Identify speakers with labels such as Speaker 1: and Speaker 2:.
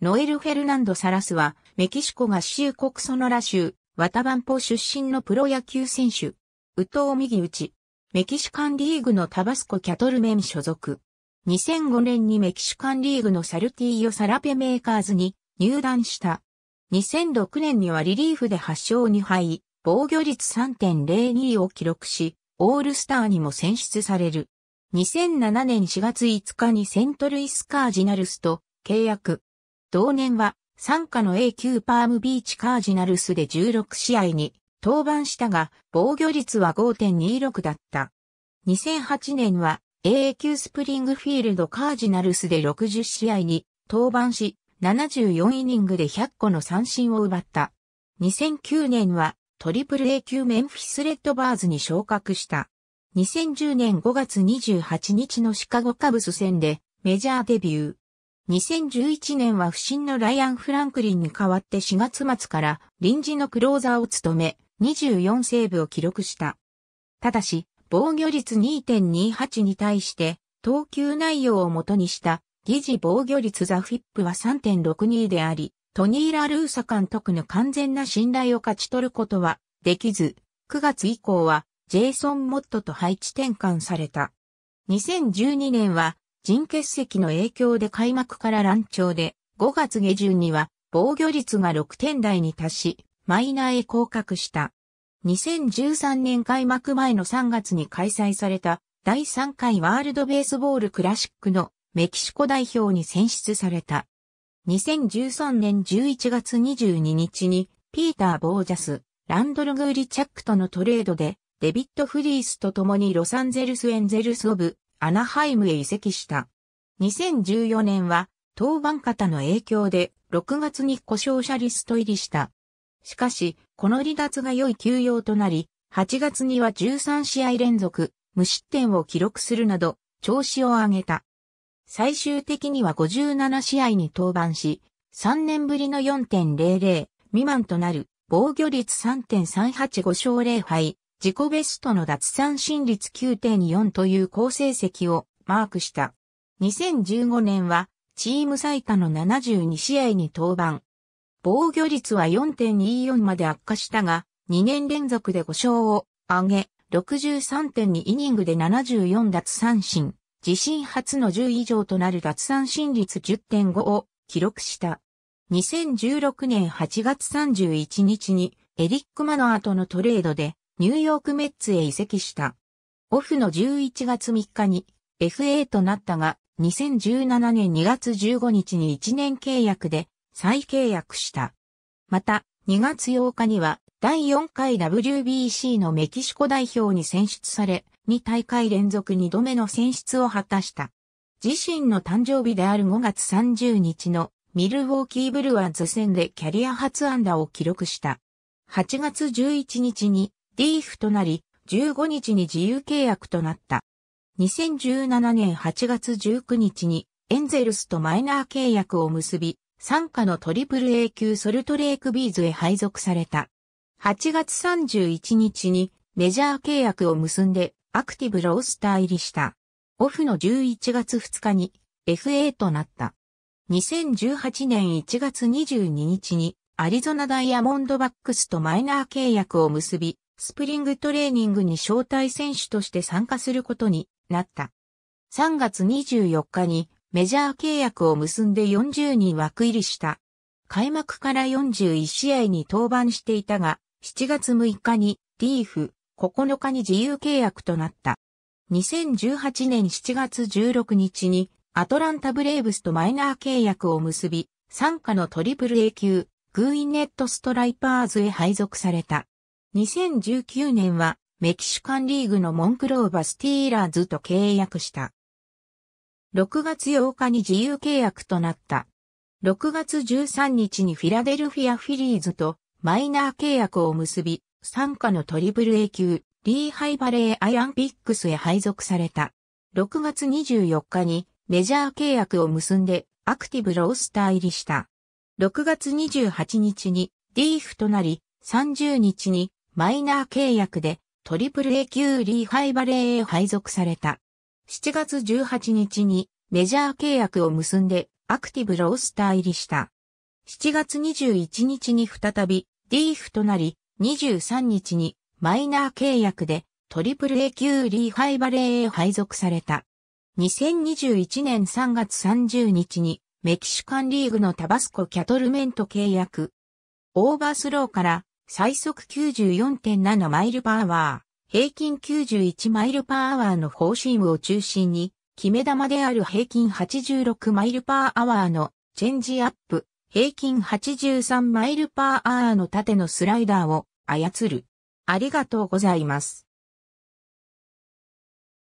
Speaker 1: ノエル・フェルナンド・サラスは、メキシコ合衆国ソノラ州、ワタバンポ出身のプロ野球選手。ウトウ右打ち。メキシカンリーグのタバスコ・キャトルメン所属。2005年にメキシカンリーグのサルティーヨ・サラペメーカーズに入団した。2006年にはリリーフで8勝2敗、防御率3.02を記録し、オールスターにも選出される。2007年4月5日にセントルイスカージナルスと契約。同年は、参加の A 級パームビーチカージナルスで16試合に登板したが、防御率は5.26だった。2008年は A 級スプリングフィールドカージナルスで60試合に登板し、74イニングで100個の三振を奪った。2009年はトリプル A 級メンフィスレッドバーズに昇格した。2010年5月28日のシカゴカブス戦でメジャーデビュー。2011年は不審のライアン・フランクリンに代わって4月末から臨時のクローザーを務め、24セーブを記録した。ただし、防御率2.28に対して、投球内容をもとにした、疑似防御率ザ・フィップは3.62であり、トニー・ラ・ルーサ監督の完全な信頼を勝ち取ることはできず、9月以降はジェイソン・モットと配置転換された。2012年は人結石の影響で開幕から乱調で、5月下旬には防御率が6点台に達し、マイナーへ降格した。2013年開幕前の3月に開催された第3回ワールドベースボールクラシックのメキシコ代表に選出された。2013年11月22日にピーター・ボージャス、ランドル・グーリチャックとのトレードでデビッド・フリースと共にロサンゼルス・エンゼルス・オブ・アナハイムへ移籍した。2014年は、登板方の影響で、6月に故障者リスト入りした。しかし、この離脱が良い休養となり、8月には13試合連続、無失点を記録するなど、調子を上げた。最終的には57試合に登板し、3年ぶりの4.00未満となる防御率3.385勝0敗、自己ベストの脱三振率9.4という好成績をマークした。2015年はチーム最多の72試合に登板。防御率は4.24まで悪化したが、2年連続で5勝を上げ、63.2イニングで74脱三振、自身初の10以上となる脱三振率10.5を記録した。2016年8月31日にエリック・マノアとのトレードでニューヨークメッツへ移籍した。オフの11月3日に FA となったが、2017年2月15日に1年契約で再契約した。また、2月8日には第4回 WBC のメキシコ代表に選出され、2大会連続2度目の選出を果たした。自身の誕生日である5月30日のミルウォーキーブルワーズ戦でキャリア初安打を記録した。8月11日にリーフとなり、15日に自由契約となった。2017年8月19日にエンゼルスとマイナー契約を結び、参加のトリプル A 級ソルトレイクビーズへ配属された。8月31日にメジャー契約を結んでアクティブロースター入りした。オフの11月2日に FA となった。2018年1月22日にアリゾナダイヤモンドバックスとマイナー契約を結び、スプリングトレーニングに招待選手として参加することになった。3月24日にメジャー契約を結んで40人枠入りした。開幕から41試合に登板していたが、7月6日にリーフ、9日に自由契約となった。2018年7月16日にアトランタブレーブスとマイナー契約を結び、参加のトリプル A 級、グーインネットストライパーズへ配属された。2019年はメキシカンリーグのモンクローバスティーラーズと契約した。6月8日に自由契約となった。6月13日にフィラデルフィアフィリーズとマイナー契約を結び、参加のトリブル A 級、リーハイバレーアイアンピックスへ配属された。6月24日にメジャー契約を結んでアクティブロースター入りした。6月28日にーフとなり、30日にマイナー契約でトリプル A 級リーハイバレーへ配属された。7月18日にメジャー契約を結んでアクティブロースター入りした。7月21日に再びーフとなり、23日にマイナー契約でトリプル A 級リーハイバレーへ配属された。2021年3月30日にメキシカンリーグのタバスコキャトルメント契約。オーバースローから最速94.7マイルパーワー、平均91マイルパーワーのフォーシームを中心に、決め球である平均86マイルパーアワーのチェンジアップ、平均83マイルパーアワーの縦のスライダーを操る。ありがとうございます。